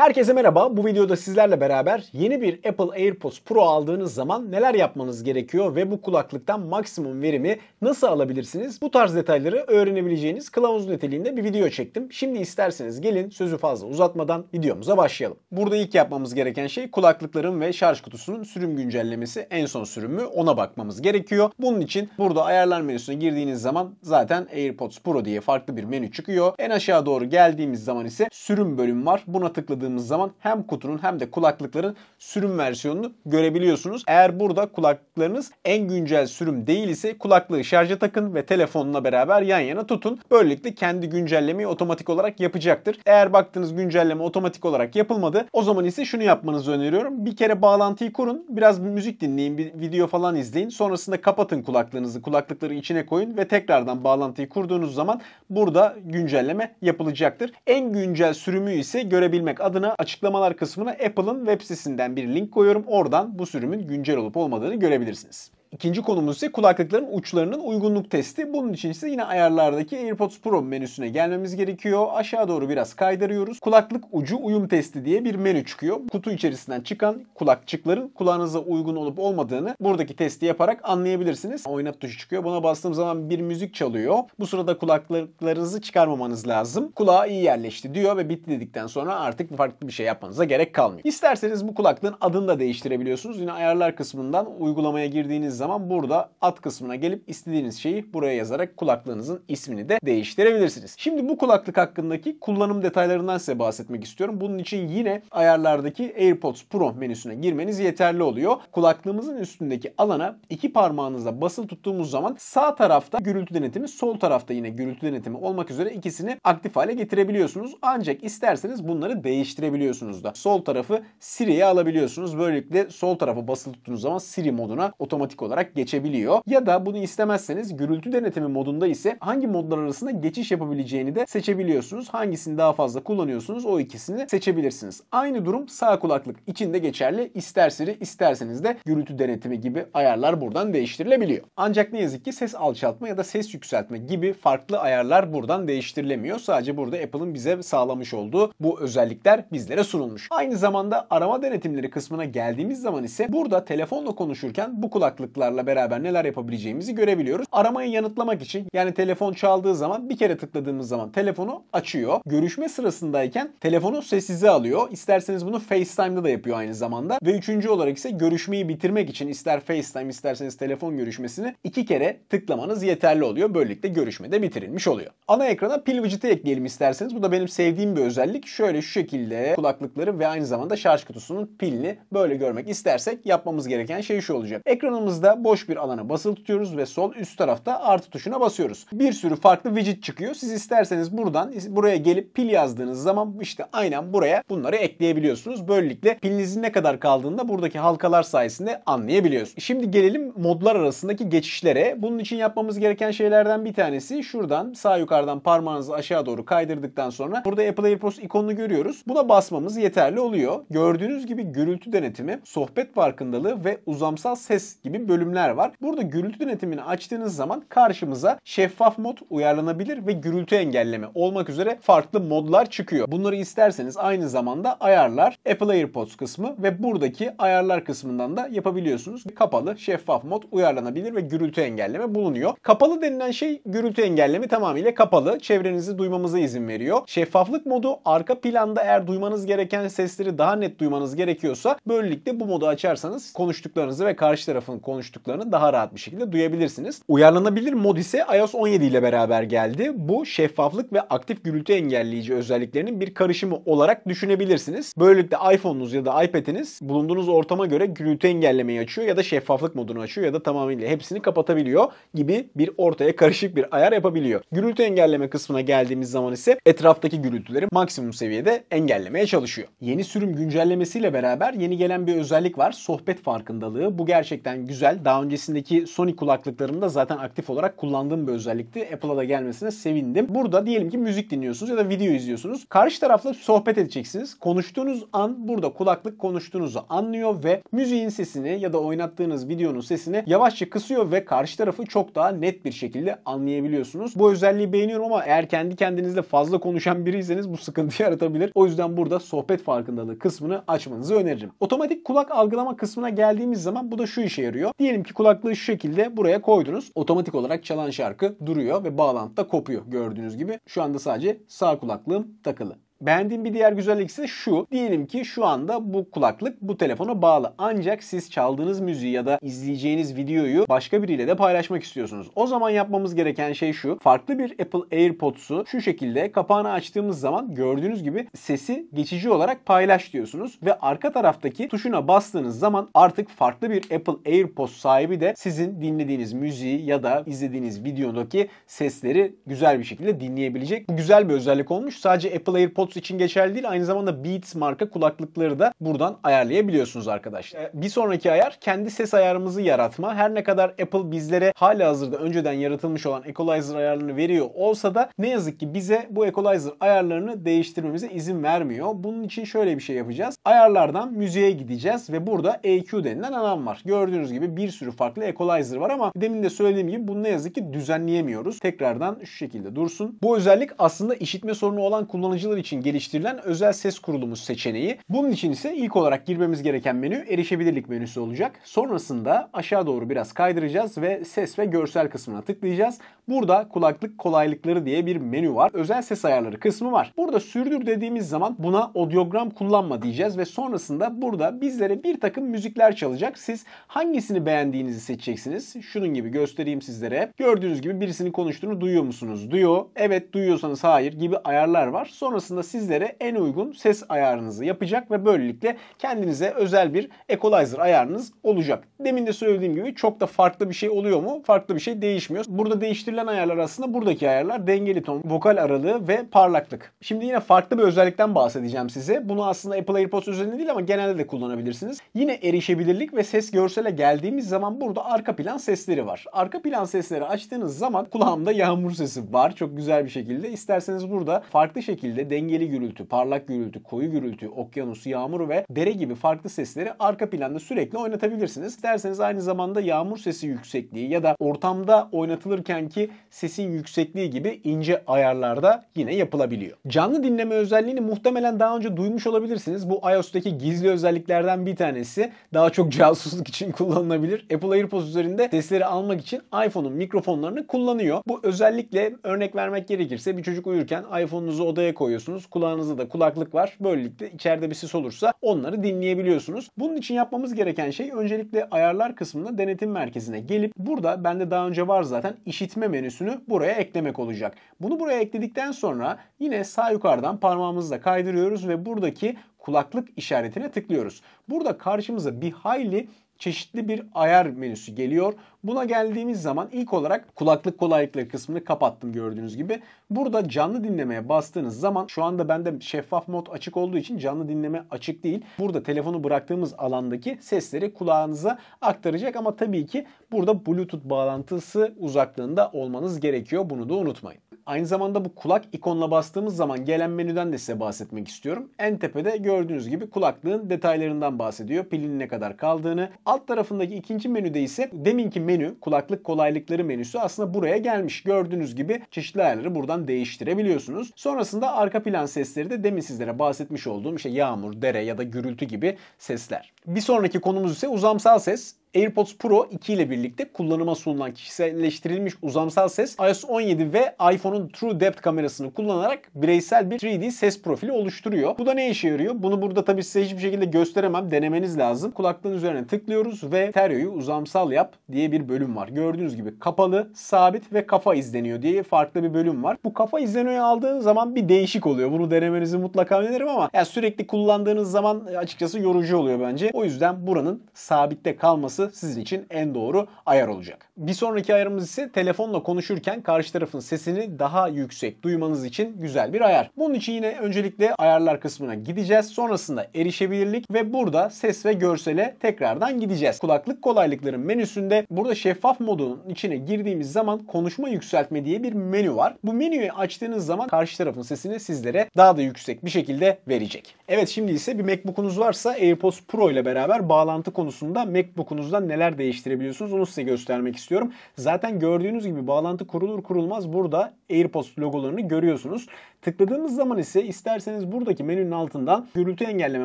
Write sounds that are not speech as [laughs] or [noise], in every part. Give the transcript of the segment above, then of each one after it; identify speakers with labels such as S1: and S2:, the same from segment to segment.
S1: Herkese merhaba. Bu videoda sizlerle beraber yeni bir Apple AirPods Pro aldığınız zaman neler yapmanız gerekiyor ve bu kulaklıktan maksimum verimi nasıl alabilirsiniz? Bu tarz detayları öğrenebileceğiniz kılavuz niteliğinde bir video çektim. Şimdi isterseniz gelin sözü fazla uzatmadan videomuza başlayalım. Burada ilk yapmamız gereken şey kulaklıkların ve şarj kutusunun sürüm güncellemesi. En son sürümü ona bakmamız gerekiyor. Bunun için burada ayarlar menüsüne girdiğiniz zaman zaten AirPods Pro diye farklı bir menü çıkıyor. En aşağı doğru geldiğimiz zaman ise sürüm bölümü var. Buna tıkladığınız tıkladığımız zaman hem kutunun hem de kulaklıkların sürüm versiyonunu görebiliyorsunuz. Eğer burada kulaklıklarınız en güncel sürüm değil ise kulaklığı şarja takın ve telefonla beraber yan yana tutun. Böylelikle kendi güncellemeyi otomatik olarak yapacaktır. Eğer baktığınız güncelleme otomatik olarak yapılmadı o zaman ise şunu yapmanızı öneriyorum. Bir kere bağlantıyı kurun, biraz bir müzik dinleyin, bir video falan izleyin. Sonrasında kapatın kulaklığınızı, kulaklıkları içine koyun ve tekrardan bağlantıyı kurduğunuz zaman burada güncelleme yapılacaktır. En güncel sürümü ise görebilmek adına adına açıklamalar kısmına Apple'ın web sitesinden bir link koyuyorum. Oradan bu sürümün güncel olup olmadığını görebilirsiniz. İkinci konumuz ise kulaklıkların uçlarının uygunluk testi. Bunun için ise yine ayarlardaki AirPods Pro menüsüne gelmemiz gerekiyor. Aşağı doğru biraz kaydırıyoruz. Kulaklık ucu uyum testi diye bir menü çıkıyor. Kutu içerisinden çıkan kulakçıkların kulağınıza uygun olup olmadığını buradaki testi yaparak anlayabilirsiniz. Oynat tuşu çıkıyor. Buna bastığım zaman bir müzik çalıyor. Bu sırada kulaklıklarınızı çıkarmamanız lazım. Kulağa iyi yerleşti diyor ve bitti dedikten sonra artık farklı bir şey yapmanıza gerek kalmıyor. İsterseniz bu kulaklığın adını da değiştirebiliyorsunuz. Yine ayarlar kısmından uygulamaya girdiğiniz zaman zaman burada at kısmına gelip istediğiniz şeyi buraya yazarak kulaklığınızın ismini de değiştirebilirsiniz. Şimdi bu kulaklık hakkındaki kullanım detaylarından size bahsetmek istiyorum. Bunun için yine ayarlardaki AirPods Pro menüsüne girmeniz yeterli oluyor. Kulaklığımızın üstündeki alana iki parmağınızla basılı tuttuğumuz zaman sağ tarafta gürültü denetimi, sol tarafta yine gürültü denetimi olmak üzere ikisini aktif hale getirebiliyorsunuz. Ancak isterseniz bunları değiştirebiliyorsunuz da. Sol tarafı Siri'ye alabiliyorsunuz. Böylelikle sol tarafa basılı tuttuğunuz zaman Siri moduna otomatik olarak olarak geçebiliyor. Ya da bunu istemezseniz gürültü denetimi modunda ise hangi modlar arasında geçiş yapabileceğini de seçebiliyorsunuz. Hangisini daha fazla kullanıyorsunuz o ikisini seçebilirsiniz. Aynı durum sağ kulaklık için de geçerli. İster Siri isterseniz de gürültü denetimi gibi ayarlar buradan değiştirilebiliyor. Ancak ne yazık ki ses alçaltma ya da ses yükseltme gibi farklı ayarlar buradan değiştirilemiyor. Sadece burada Apple'ın bize sağlamış olduğu bu özellikler bizlere sunulmuş. Aynı zamanda arama denetimleri kısmına geldiğimiz zaman ise burada telefonla konuşurken bu kulaklık tıklarla beraber neler yapabileceğimizi görebiliyoruz. Aramayı yanıtlamak için yani telefon çaldığı zaman bir kere tıkladığımız zaman telefonu açıyor. Görüşme sırasındayken telefonu sessize alıyor. İsterseniz bunu FaceTime'da da yapıyor aynı zamanda. Ve üçüncü olarak ise görüşmeyi bitirmek için ister FaceTime isterseniz telefon görüşmesini iki kere tıklamanız yeterli oluyor. Böylelikle görüşme de bitirilmiş oluyor. Ana ekrana pil widget'i ekleyelim isterseniz. Bu da benim sevdiğim bir özellik. Şöyle şu şekilde kulaklıkları ve aynı zamanda şarj kutusunun pilini böyle görmek istersek yapmamız gereken şey şu olacak. Ekranımızda da boş bir alana basılı tutuyoruz ve sol üst tarafta artı tuşuna basıyoruz. Bir sürü farklı widget çıkıyor. Siz isterseniz buradan buraya gelip pil yazdığınız zaman işte aynen buraya bunları ekleyebiliyorsunuz. Böylelikle pilinizin ne kadar kaldığında buradaki halkalar sayesinde anlayabiliyorsunuz. Şimdi gelelim modlar arasındaki geçişlere. Bunun için yapmamız gereken şeylerden bir tanesi şuradan sağ yukarıdan parmağınızı aşağı doğru kaydırdıktan sonra burada Apple AirPods ikonunu görüyoruz. Buna basmamız yeterli oluyor. Gördüğünüz gibi gürültü denetimi, sohbet farkındalığı ve uzamsal ses gibi böyle bölümler var. Burada gürültü yönetimini açtığınız zaman karşımıza şeffaf mod uyarlanabilir ve gürültü engelleme olmak üzere farklı modlar çıkıyor. Bunları isterseniz aynı zamanda ayarlar, Apple AirPods kısmı ve buradaki ayarlar kısmından da yapabiliyorsunuz. Kapalı, şeffaf mod uyarlanabilir ve gürültü engelleme bulunuyor. Kapalı denilen şey gürültü engelleme tamamıyla kapalı. Çevrenizi duymamıza izin veriyor. Şeffaflık modu arka planda eğer duymanız gereken sesleri daha net duymanız gerekiyorsa böylelikle bu modu açarsanız konuştuklarınızı ve karşı tarafın konuştuklarını konuştuklarını daha rahat bir şekilde duyabilirsiniz. Uyarlanabilir mod ise iOS 17 ile beraber geldi. Bu şeffaflık ve aktif gürültü engelleyici özelliklerinin bir karışımı olarak düşünebilirsiniz. Böylelikle iPhone'unuz ya da iPad'iniz bulunduğunuz ortama göre gürültü engellemeyi açıyor ya da şeffaflık modunu açıyor ya da tamamıyla hepsini kapatabiliyor gibi bir ortaya karışık bir ayar yapabiliyor. Gürültü engelleme kısmına geldiğimiz zaman ise etraftaki gürültüleri maksimum seviyede engellemeye çalışıyor. Yeni sürüm güncellemesiyle beraber yeni gelen bir özellik var. Sohbet farkındalığı. Bu gerçekten güzel güzel. Daha öncesindeki Sony kulaklıklarımda zaten aktif olarak kullandığım bir özellikti. Apple'a da gelmesine sevindim. Burada diyelim ki müzik dinliyorsunuz ya da video izliyorsunuz. Karşı tarafla sohbet edeceksiniz. Konuştuğunuz an burada kulaklık konuştuğunuzu anlıyor ve müziğin sesini ya da oynattığınız videonun sesini yavaşça kısıyor ve karşı tarafı çok daha net bir şekilde anlayabiliyorsunuz. Bu özelliği beğeniyorum ama eğer kendi kendinizle fazla konuşan biriyseniz bu sıkıntı [laughs] yaratabilir. O yüzden burada sohbet farkındalığı kısmını açmanızı öneririm. Otomatik kulak algılama kısmına geldiğimiz zaman bu da şu işe yarıyor. Diyelim ki kulaklığı şu şekilde buraya koydunuz. Otomatik olarak çalan şarkı duruyor ve bağlantı da kopuyor gördüğünüz gibi. Şu anda sadece sağ kulaklığım takılı. Beğendiğim bir diğer güzellik ise şu. Diyelim ki şu anda bu kulaklık bu telefona bağlı. Ancak siz çaldığınız müziği ya da izleyeceğiniz videoyu başka biriyle de paylaşmak istiyorsunuz. O zaman yapmamız gereken şey şu. Farklı bir Apple AirPods'u şu şekilde kapağını açtığımız zaman gördüğünüz gibi sesi geçici olarak paylaş diyorsunuz ve arka taraftaki tuşuna bastığınız zaman artık farklı bir Apple AirPods sahibi de sizin dinlediğiniz müziği ya da izlediğiniz videodaki sesleri güzel bir şekilde dinleyebilecek. Bu güzel bir özellik olmuş. Sadece Apple AirPods AirPods için geçerli değil. Aynı zamanda Beats marka kulaklıkları da buradan ayarlayabiliyorsunuz arkadaşlar. Ee, bir sonraki ayar kendi ses ayarımızı yaratma. Her ne kadar Apple bizlere hala hazırda önceden yaratılmış olan equalizer ayarlarını veriyor olsa da ne yazık ki bize bu equalizer ayarlarını değiştirmemize izin vermiyor. Bunun için şöyle bir şey yapacağız. Ayarlardan müziğe gideceğiz ve burada EQ denilen alan var. Gördüğünüz gibi bir sürü farklı equalizer var ama demin de söylediğim gibi bunu ne yazık ki düzenleyemiyoruz. Tekrardan şu şekilde dursun. Bu özellik aslında işitme sorunu olan kullanıcılar için için geliştirilen özel ses kurulumu seçeneği. Bunun için ise ilk olarak girmemiz gereken menü erişebilirlik menüsü olacak. Sonrasında aşağı doğru biraz kaydıracağız ve ses ve görsel kısmına tıklayacağız. Burada kulaklık kolaylıkları diye bir menü var. Özel ses ayarları kısmı var. Burada sürdür dediğimiz zaman buna odiogram kullanma diyeceğiz ve sonrasında burada bizlere bir takım müzikler çalacak. Siz hangisini beğendiğinizi seçeceksiniz. Şunun gibi göstereyim sizlere. Gördüğünüz gibi birisinin konuştuğunu duyuyor musunuz? Duyuyor. Evet duyuyorsanız hayır gibi ayarlar var. Sonrasında sizlere en uygun ses ayarınızı yapacak ve böylelikle kendinize özel bir equalizer ayarınız olacak. Demin de söylediğim gibi çok da farklı bir şey oluyor mu? Farklı bir şey değişmiyor. Burada değiştirilen ayarlar aslında buradaki ayarlar dengeli ton, vokal aralığı ve parlaklık. Şimdi yine farklı bir özellikten bahsedeceğim size. Bunu aslında Apple AirPods üzerinde değil ama genelde de kullanabilirsiniz. Yine erişebilirlik ve ses görsele geldiğimiz zaman burada arka plan sesleri var. Arka plan sesleri açtığınız zaman kulağımda yağmur sesi var. Çok güzel bir şekilde. İsterseniz burada farklı şekilde dengeli gölgeli gürültü, parlak gürültü, koyu gürültü, okyanus, yağmur ve dere gibi farklı sesleri arka planda sürekli oynatabilirsiniz. İsterseniz aynı zamanda yağmur sesi yüksekliği ya da ortamda oynatılırken ki sesin yüksekliği gibi ince ayarlarda yine yapılabiliyor. Canlı dinleme özelliğini muhtemelen daha önce duymuş olabilirsiniz. Bu iOS'taki gizli özelliklerden bir tanesi. Daha çok casusluk için [laughs] kullanılabilir. Apple AirPods üzerinde sesleri almak için iPhone'un mikrofonlarını kullanıyor. Bu özellikle örnek vermek gerekirse bir çocuk uyurken iPhone'unuzu odaya koyuyorsunuz alıyorsunuz. Kulağınızda da kulaklık var. Böylelikle içeride bir ses olursa onları dinleyebiliyorsunuz. Bunun için yapmamız gereken şey öncelikle ayarlar kısmında denetim merkezine gelip burada bende daha önce var zaten işitme menüsünü buraya eklemek olacak. Bunu buraya ekledikten sonra yine sağ yukarıdan parmağımızla kaydırıyoruz ve buradaki kulaklık işaretine tıklıyoruz. Burada karşımıza bir hayli çeşitli bir ayar menüsü geliyor. Buna geldiğimiz zaman ilk olarak kulaklık kolaylıkları kısmını kapattım gördüğünüz gibi. Burada canlı dinlemeye bastığınız zaman şu anda bende şeffaf mod açık olduğu için canlı dinleme açık değil. Burada telefonu bıraktığımız alandaki sesleri kulağınıza aktaracak ama tabii ki burada Bluetooth bağlantısı uzaklığında olmanız gerekiyor. Bunu da unutmayın. Aynı zamanda bu kulak ikonla bastığımız zaman gelen menüden de size bahsetmek istiyorum. En tepede gördüğünüz gibi kulaklığın detaylarından bahsediyor. Pilin ne kadar kaldığını. Alt tarafındaki ikinci menüde ise deminki menü menü, kulaklık kolaylıkları menüsü aslında buraya gelmiş. Gördüğünüz gibi çeşitli ayarları buradan değiştirebiliyorsunuz. Sonrasında arka plan sesleri de demin sizlere bahsetmiş olduğum işte yağmur, dere ya da gürültü gibi sesler. Bir sonraki konumuz ise uzamsal ses. AirPods Pro 2 ile birlikte kullanıma sunulan kişiselleştirilmiş uzamsal ses iOS 17 ve iPhone'un True Depth kamerasını kullanarak bireysel bir 3D ses profili oluşturuyor. Bu da ne işe yarıyor? Bunu burada tabii size hiçbir şekilde gösteremem. Denemeniz lazım. Kulaklığın üzerine tıklıyoruz ve stereoyu uzamsal yap diye bir bölüm var. Gördüğünüz gibi kapalı, sabit ve kafa izleniyor diye farklı bir bölüm var. Bu kafa izleniyor aldığın zaman bir değişik oluyor. Bunu denemenizi mutlaka öneririm ama yani sürekli kullandığınız zaman açıkçası yorucu oluyor bence. O yüzden buranın sabitte kalması sizin için en doğru ayar olacak. Bir sonraki ayarımız ise telefonla konuşurken karşı tarafın sesini daha yüksek duymanız için güzel bir ayar. Bunun için yine öncelikle ayarlar kısmına gideceğiz. Sonrasında erişebilirlik ve burada ses ve görsele tekrardan gideceğiz. Kulaklık kolaylıkların menüsünde burada şeffaf modunun içine girdiğimiz zaman konuşma yükseltme diye bir menü var. Bu menüyü açtığınız zaman karşı tarafın sesini sizlere daha da yüksek bir şekilde verecek. Evet şimdi ise bir MacBook'unuz varsa AirPods Pro ile beraber bağlantı konusunda MacBook'unuzda neler değiştirebiliyorsunuz onu size göstermek istiyorum. Zaten gördüğünüz gibi bağlantı kurulur kurulmaz burada AirPods logolarını görüyorsunuz. Tıkladığımız zaman ise isterseniz buradaki menünün altından gürültü engelleme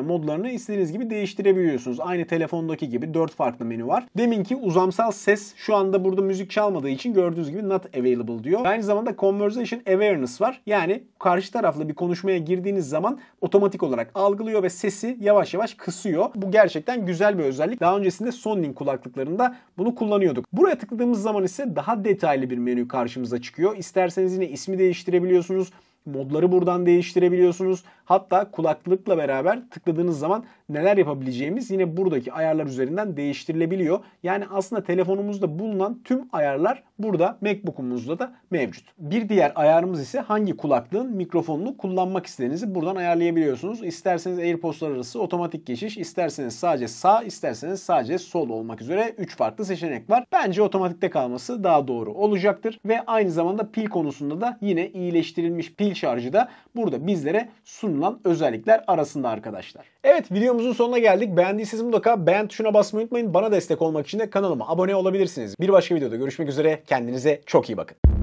S1: modlarını istediğiniz gibi değiştirebiliyorsunuz. Aynı telefondaki gibi 4 farklı menü var. Deminki uzamsal ses şu anda burada müzik çalmadığı için gördüğünüz gibi not available diyor. Aynı zamanda conversation awareness var. Yani karşı tarafla bir konuşmaya girdiğiniz zaman otomatik olarak algılıyor ve sesi yavaş yavaş kısıyor. Bu gerçekten güzel bir özellik. Daha öncesinde Sony'nin kulaklıklarında bunu kullanıyorduk. Buraya tıkladığımız zaman ise daha detaylı bir menü karşımıza çıkıyor. İsterseniz yine ismi değiştirebiliyorsunuz. Modları buradan değiştirebiliyorsunuz. Hatta kulaklıkla beraber tıkladığınız zaman neler yapabileceğimiz yine buradaki ayarlar üzerinden değiştirilebiliyor. Yani aslında telefonumuzda bulunan tüm ayarlar Burada MacBook'umuzda da mevcut. Bir diğer ayarımız ise hangi kulaklığın mikrofonunu kullanmak istediğinizi buradan ayarlayabiliyorsunuz. İsterseniz AirPods'lar arası otomatik geçiş, isterseniz sadece sağ, isterseniz sadece sol olmak üzere 3 farklı seçenek var. Bence otomatikte kalması daha doğru olacaktır ve aynı zamanda pil konusunda da yine iyileştirilmiş pil şarjı da burada bizlere sunulan özellikler arasında arkadaşlar. Evet videomuzun sonuna geldik. Beğendiyseniz mutlaka beğen tuşuna basmayı unutmayın. Bana destek olmak için de kanalıma abone olabilirsiniz. Bir başka videoda görüşmek üzere. Kendinize çok iyi bakın.